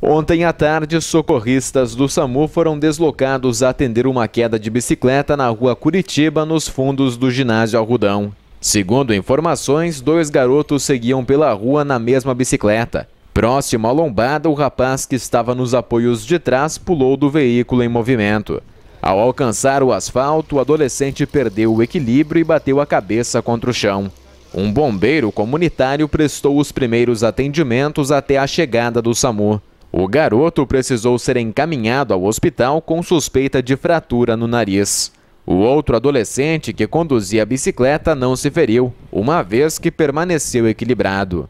Ontem à tarde, socorristas do SAMU foram deslocados a atender uma queda de bicicleta na rua Curitiba, nos fundos do ginásio Algodão. Segundo informações, dois garotos seguiam pela rua na mesma bicicleta. Próximo à lombada, o rapaz que estava nos apoios de trás pulou do veículo em movimento. Ao alcançar o asfalto, o adolescente perdeu o equilíbrio e bateu a cabeça contra o chão. Um bombeiro comunitário prestou os primeiros atendimentos até a chegada do SAMU. O garoto precisou ser encaminhado ao hospital com suspeita de fratura no nariz. O outro adolescente que conduzia a bicicleta não se feriu, uma vez que permaneceu equilibrado.